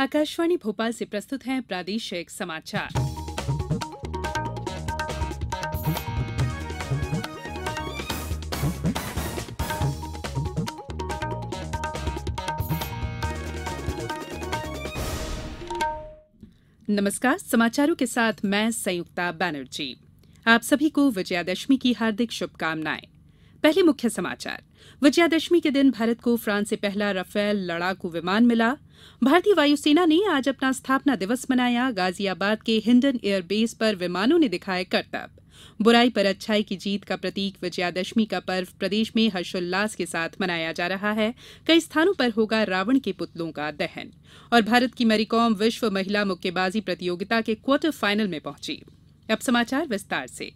आकाशवाणी भोपाल से प्रस्तुत हैं प्रादेशिक समाचार नमस्कार समाचारों के साथ मैं संयुक्ता बैनर्जी आप सभी को विजयादशमी की हार्दिक शुभकामनाएं पहले मुख्य समाचार विजयादशमी के दिन भारत को फ्रांस से पहला राफेल लड़ाकू विमान मिला भारतीय वायुसेना ने आज अपना स्थापना दिवस मनाया गाजियाबाद के हिंडन एयरबेस पर विमानों ने दिखाए करतब बुराई पर अच्छाई की जीत का प्रतीक विजयादशमी का पर्व प्रदेश में हर्षोल्लास के साथ मनाया जा रहा है कई स्थानों पर होगा रावण के पुतलों का दहन और भारत की मैरीकॉम विश्व महिला मुक्केबाजी प्रतियोगिता के क्वार्टर फाइनल में पहुंची अब समाचार विस्तार से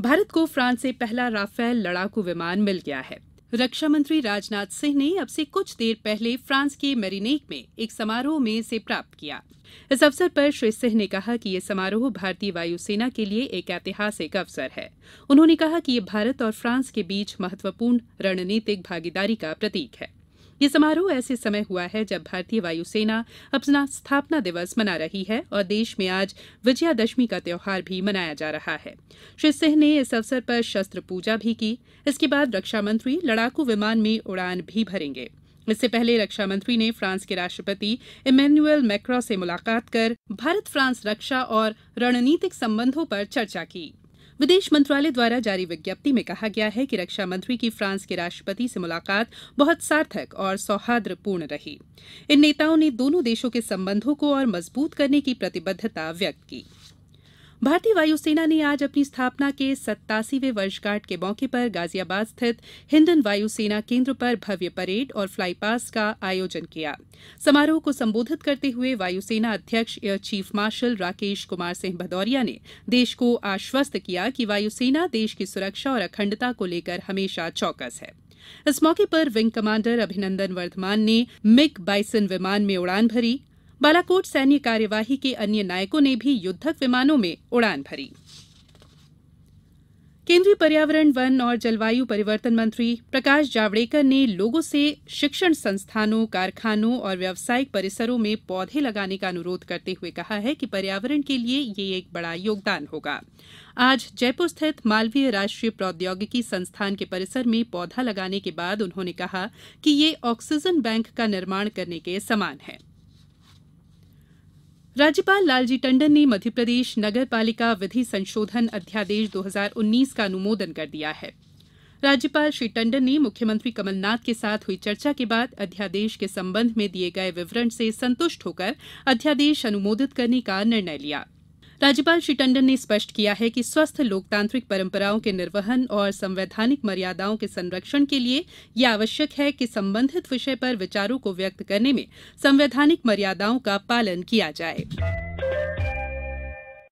भारत को फ्रांस से पहला राफेल लड़ाकू विमान मिल गया है रक्षा मंत्री राजनाथ सिंह ने अब से कुछ देर पहले फ्रांस के मेरीनेक में एक समारोह में इसे प्राप्त किया इस अवसर पर श्री सिंह ने कहा कि यह समारोह भारतीय वायुसेना के लिए एक ऐतिहासिक अवसर है उन्होंने कहा कि यह भारत और फ्रांस के बीच महत्वपूर्ण रणनीतिक भागीदारी का प्रतीक है यह समारोह ऐसे समय हुआ है जब भारतीय वायुसेना अपना स्थापना दिवस मना रही है और देश में आज विजयादशमी का त्यौहार भी मनाया जा रहा है श्री सिंह ने इस अवसर पर शस्त्र पूजा भी की इसके बाद रक्षा मंत्री लड़ाकू विमान में उड़ान भी भरेंगे इससे पहले रक्षा मंत्री ने फ्रांस के राष्ट्रपति इमैनुअल मैक्रो से मुलाकात कर भारत फ्रांस रक्षा और रणनीतिक संबंधों पर चर्चा की विदेश मंत्रालय द्वारा जारी विज्ञप्ति में कहा गया है कि रक्षा मंत्री की फ्रांस के राष्ट्रपति से मुलाकात बहुत सार्थक और सौहार्द्रपूर्ण रही इन नेताओं ने दोनों देशों के संबंधों को और मजबूत करने की प्रतिबद्धता व्यक्त की भारतीय वायुसेना ने आज अपनी स्थापना के सत्तासीवें वर्षगांठ के मौके पर गाजियाबाद स्थित हिंडन वायुसेना केन्द्र पर भव्य परेड और फ्लाईपास्ट का आयोजन किया समारोह को संबोधित करते हुए वायुसेना अध्यक्ष air chief marshal Rakesh Kumar Singh Bhadauria ने देश को आश्वस्त किया कि वायुसेना देश की सुरक्षा और अखंडता को लेकर हमेशा चौकस है इस मौके पर विंग कमांडर अभिनंदन वर्धमान ने मिग बाइसन विमान में उड़ान भरी बालाकोट सैन्य कार्यवाही के अन्य नायकों ने भी युद्धक विमानों में उड़ान भरी केन्द्रीय पर्यावरण वन और जलवायु परिवर्तन मंत्री प्रकाश जावड़ेकर ने लोगों से शिक्षण संस्थानों कारखानों और व्यावसायिक परिसरों में पौधे लगाने का अनुरोध करते हुए कहा है कि पर्यावरण के लिए ये एक बड़ा योगदान होगा आज जयपुर स्थित मालवीय राष्ट्रीय प्रौद्योगिकी संस्थान के परिसर में पौधा लगाने के बाद उन्होंने कहा कि ये ऑक्सीजन बैंक का निर्माण करने के समान है राज्यपाल लालजी टंडन ने मध्यप्रदेश नगर पालिका विधि संशोधन अध्यादेश 2019 का अनुमोदन कर दिया है राज्यपाल श्री टंडन ने मुख्यमंत्री कमलनाथ के साथ हुई चर्चा के बाद अध्यादेश के संबंध में दिए गए विवरण से संतुष्ट होकर अध्यादेश अनुमोदित करने का निर्णय लिया है राज्यपाल श्री टंडन ने स्पष्ट किया है कि स्वस्थ लोकतांत्रिक परंपराओं के निर्वहन और संवैधानिक मर्यादाओं के संरक्षण के लिए यह आवश्यक है कि संबंधित विषय पर विचारों को व्यक्त करने में संवैधानिक मर्यादाओं का पालन किया जाये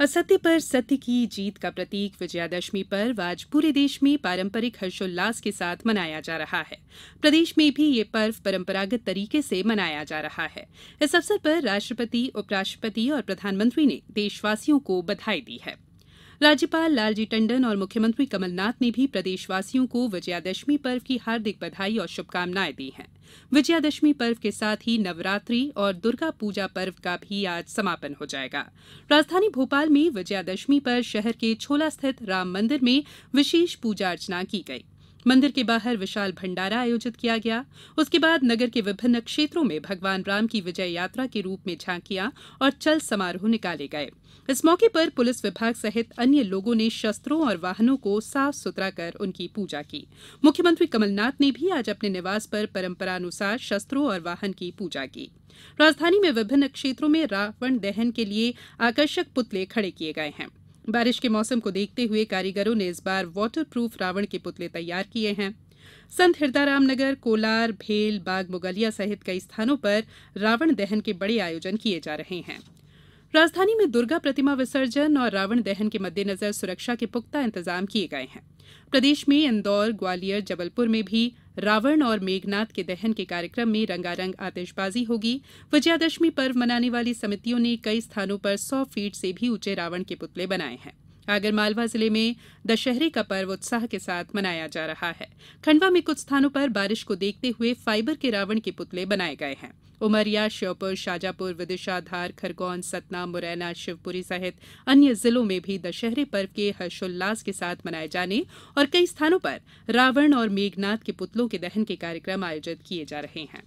असत्य पर सत्य की जीत का प्रतीक विजयादशमी पर्व आज पूरे देश में पारंपरिक हर्षोल्लास के साथ मनाया जा रहा है प्रदेश में भी ये पर्व परंपरागत तरीके से मनाया जा रहा है इस अवसर पर राष्ट्रपति उपराष्ट्रपति और प्रधानमंत्री ने देशवासियों को बधाई दी है राज्यपाल लालजी टंडन और मुख्यमंत्री कमलनाथ ने भी प्रदेशवासियों को विजयादशमी पर्व की हार्दिक बधाई और शुभकामनाएं दी हैं विजयादशमी पर्व के साथ ही नवरात्रि और दुर्गा पूजा पर्व का भी आज समापन हो जाएगा राजधानी भोपाल में विजयादशमी पर शहर के छोला स्थित राम मंदिर में विशेष पूजा अर्चना की गई मंदिर के बाहर विशाल भंडारा आयोजित किया गया उसके बाद नगर के विभिन्न क्षेत्रों में भगवान राम की विजय यात्रा के रूप में झांकियां और चल समारोह निकाले गये इस मौके पर पुलिस विभाग सहित अन्य लोगों ने शस्त्रों और वाहनों को साफ सुथरा कर उनकी पूजा की मुख्यमंत्री कमलनाथ ने भी आज अपने निवास पर परंपरानुसार शस्त्रों और वाहन की पूजा की राजधानी में विभिन्न क्षेत्रों में रावण दहन के लिए आकर्षक पुतले खड़े किए गए हैं बारिश के मौसम को देखते हुए कारीगरों ने इस बार वाटर प्रूफ रावण के पुतले तैयार किए हैं संत हिरदारामनगर कोलार भेल बाग मुगलिया सहित कई स्थानों पर रावण दहन के बड़े आयोजन किये जा रहे हैं राजधानी में दुर्गा प्रतिमा विसर्जन और रावण दहन के मद्देनजर सुरक्षा के पुख्ता इंतजाम किये गये हैं प्रदेश में इंदौर ग्वालियर जबलपुर में भी रावण और मेघनाथ के दहन के कार्यक्रम में रंगारंग आतिशबाजी होगी विजयादशमी पर्व मनाने वाली समितियों ने कई स्थानों पर सौ फीट से भी ऊंचे रावण के पुतले बनाये हैं आगरमालवा जिले में दशहरे का पर्व उत्साह के साथ मनाया जा रहा है खंडवा में कुछ स्थानों पर बारिश को देखते हुए फाइबर के रावण के पुतले बनाए गए हैं उमरिया श्योपुर शाजापुर विदिशा धार खरगोन सतना मुरैना शिवपुरी सहित अन्य जिलों में भी दशहरे पर्व के हर्षोल्लास के साथ मनाए जाने और कई स्थानों पर रावण और मेघनाथ के पुतलों के दहन के कार्यक्रम आयोजित किए जा रहे हैं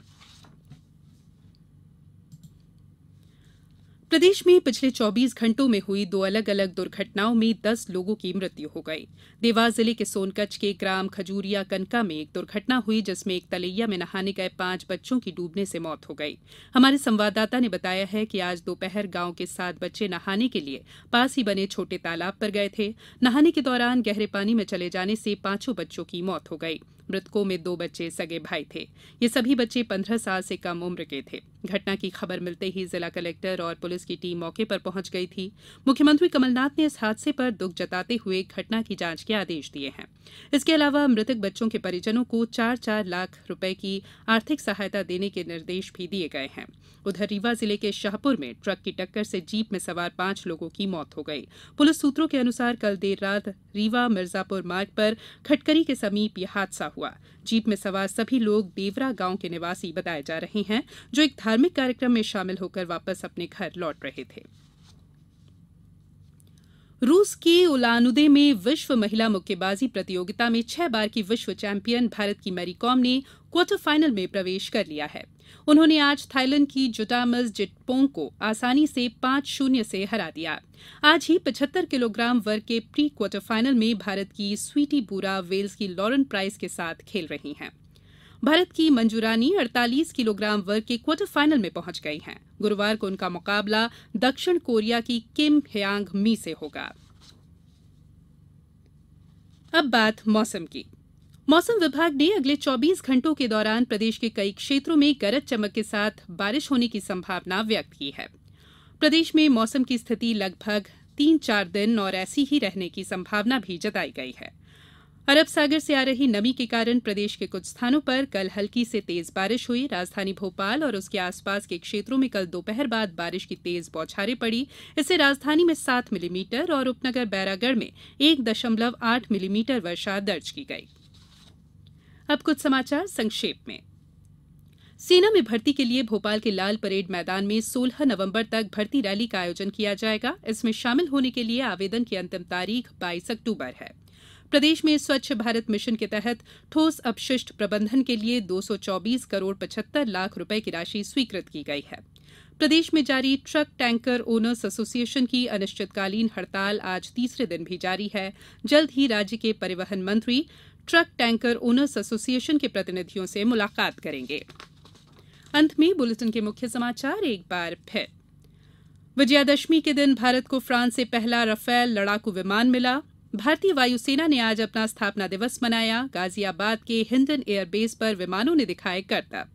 दुर्घटना प्रदेश में पिछले चौबीस घंटों में हुई दो अलग अलग दुर्घटनाओं में दस लोगों की मृत्यु हो गई देवास जिले के सोनकच के ग्राम खजूरिया कनका में एक दुर्घटना हुई जिसमें एक तलैया में नहाने गए पांच बच्चों की डूबने से मौत हो गई हमारे संवाददाता ने बताया है कि आज दोपहर गांव के सात बच्चे नहाने के लिए पास ही बने छोटे तालाब पर गए थे नहाने के दौरान गहरे पानी में चले जाने से पांचों बच्चों की मौत हो गई मृतकों में दो बच्चे सगे भाई थे ये सभी बच्चे पंद्रह साल से कम उम्र के थे घटना की खबर मिलते ही जिला कलेक्टर और पुलिस की टीम मौके पर पहुंच गई थी मुख्यमंत्री कमलनाथ ने इस हादसे पर दुख जताते हुए घटना की जांच के आदेश दिए हैं इसके अलावा मृतक बच्चों के परिजनों को चार चार लाख रुपए की आर्थिक सहायता देने के निर्देश भी दिए गए हैं उधर रीवा जिले के शाहपुर में ट्रक की टक्कर से जीप में सवार पांच लोगों की मौत हो गई पुलिस सूत्रों के अनुसार कल देर रात रीवा मिर्जापुर मार्ग पर खटकरी के समीप यह हादसा हुआ हुआ जीप में सवार सभी लोग देवरा गांव के निवासी बताए जा रहे हैं जो एक धार्मिक कार्यक्रम में शामिल होकर वापस अपने घर लौट रहे थे रूस के उलानुदे में विश्व महिला मुक्केबाजी प्रतियोगिता में छह बार की विश्व चैंपियन भारत की मैरीकॉम ने क्वार्टर फाइनल में प्रवेश कर लिया है उन्होंने आज थाईलैंड की जुटामस जिटपोंग को आसानी से पांच शून्य से हरा दिया आज ही 75 किलोग्राम वर्ग के प्री क्वार्टर फाइनल में भारत की स्वीटी बूरा वेल्स की लॉरेन प्राइस के साथ खेल रही हैं भारत की मंजू रानी अड़तालीस किलोग्राम वर्ग के क्वार्टर फाइनल में पहुंच गई हैं गुरूवार को उनका मुकाबला दक्षिण कोरिया की किम हयांग मी से होगा अब बात मौसम की मौसम विभाग ने अगले 24 घंटों के दौरान प्रदेश के कई क्षेत्रों में गरज चमक के साथ बारिश होने की संभावना व्यक्त की है प्रदेश में मौसम की स्थिति लगभग तीन चार दिन और ऐसी ही रहने की संभावना भी जताई गई है अरब सागर से आ रही नमी के कारण प्रदेश के कुछ स्थानों पर कल हल्की से तेज बारिश हुई राजधानी भोपाल और उसके आसपास के क्षेत्रों में कल दोपहर बाद बारिश की तेज बौछारें पड़ी इससे राजधानी में सात मिलीमीटर और उपनगर बैरागढ़ में एक दशमलव आठ मिलीमीटर वर्षा दर्ज की गई अब कुछ समाचार संक्षेप में सेना में भर्ती के लिए भोपाल के लाल परेड मैदान में 16 नवंबर तक भर्ती रैली का आयोजन किया जाएगा इसमें शामिल होने के लिए आवेदन की अंतिम तारीख 22 अक्टूबर है प्रदेश में स्वच्छ भारत मिशन के तहत ठोस अपशिष्ट प्रबंधन के लिए दो सौ चौबीस करोड़ पचहत्तर लाख रूपये की राशि स्वीकृत की गई है प्रदेश में जारी ट्रक टैंकर ओनर्स एसोसिएशन की अनिश्चितकालीन हड़ताल आज तीसरे दिन भी जारी है जल्द ही राज्य के परिवहन मंत्री ट्रक टैंकर ओनर्स एसोसिएशन के प्रतिनिधियों से मुलाकात करेंगे अंत में बुलेटिन के मुख्य समाचार एक बार फिर विजयादशमी के दिन भारत को फ्रांस से पहला रफेल लड़ाकू विमान मिला भारतीय वायुसेना ने आज अपना स्थापना दिवस मनाया गाजियाबाद के हिंडन एयरबेस पर विमानों ने दिखाए करतब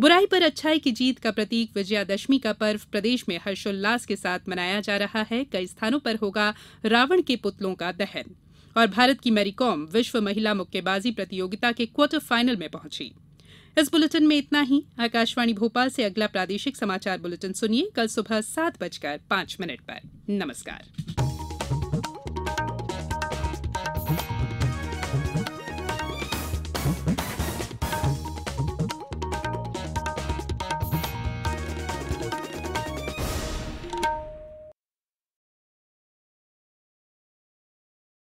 बुराई पर अच्छाई की जीत का प्रतीक विजयादशमी का पर्व प्रदेश में हर्षोल्लास के साथ मनाया जा रहा है कई स्थानों पर होगा रावण के पुतलों का दहन और भारत की मैरीकॉम विश्व महिला मुक्केबाजी प्रतियोगिता के क्वार्टर फाइनल में पहुंची इस बुलेटिन में इतना ही आकाशवाणी भोपाल से अगला प्रादेशिक समाचार बुलेटिन सुनिए कल सुबह सात बजकर पांच मिनट पर नमस्कार